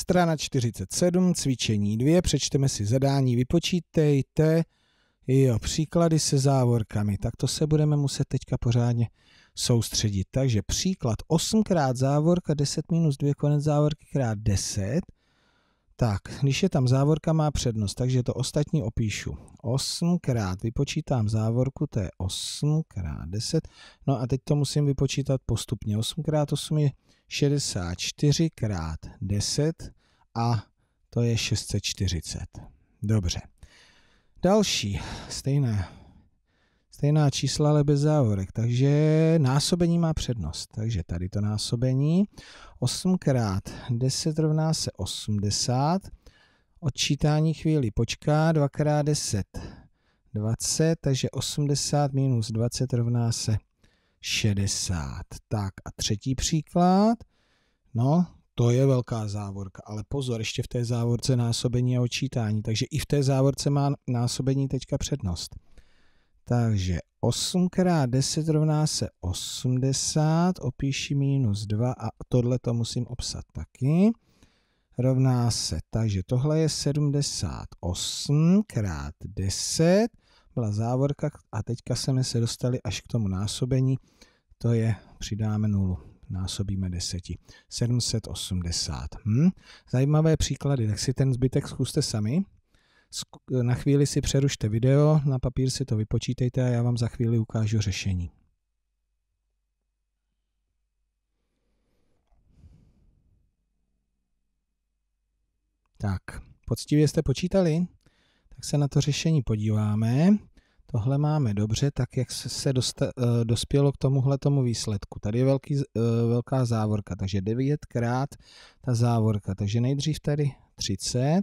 Strana 47, cvičení 2, přečteme si zadání, vypočítejte jo, příklady se závorkami. Tak to se budeme muset teďka pořádně soustředit. Takže příklad 8 krát závorka, 10 minus 2 konec závorky krát 10 tak, když je tam závorka, má přednost, takže to ostatní opíšu. 8 krát vypočítám závorku, to je 8 krát 10. No a teď to musím vypočítat postupně. 8 krát 8 je 64 krát 10 a to je 640. Dobře. Další stejné stejná čísla, ale bez závorek. Takže násobení má přednost. Takže tady to násobení. 8 x 10 rovná se 80. Odčítání chvíli počká. 2 x 10 20, takže 80 minus 20 rovná se 60. Tak a třetí příklad. No, to je velká závorka, ale pozor, ještě v té závorce násobení a očítání, takže i v té závorce má násobení teďka přednost. Takže 8 x 10 rovná se 80, opíši minus 2 a tohle to musím obsat taky. Rovná se, takže tohle je 78 x 10, byla závorka a teďka jsme se dostali až k tomu násobení, to je, přidáme nulu, násobíme 10, 780. Hm? Zajímavé příklady, tak si ten zbytek zkuste sami na chvíli si přerušte video, na papír si to vypočítejte a já vám za chvíli ukážu řešení. Tak, poctivě jste počítali? Tak se na to řešení podíváme. Tohle máme dobře, tak jak se dosta, eh, dospělo k tomuhle tomu výsledku. Tady je velký, eh, velká závorka, takže 9 krát ta závorka. Takže nejdřív tady 30,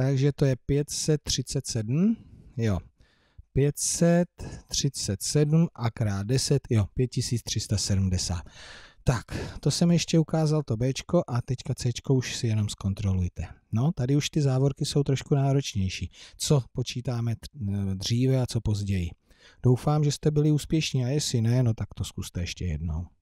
Takže to je 537, jo. 537 a krát 10, jo, 5370. Tak, to jsem ještě ukázal to B a teďka C už si jenom zkontrolujte. No, tady už ty závorky jsou trošku náročnější. Co počítáme eh, dříve a co později. Doufám, že jste byli úspěšní a jestli ne, no tak to zkuste ještě jednou.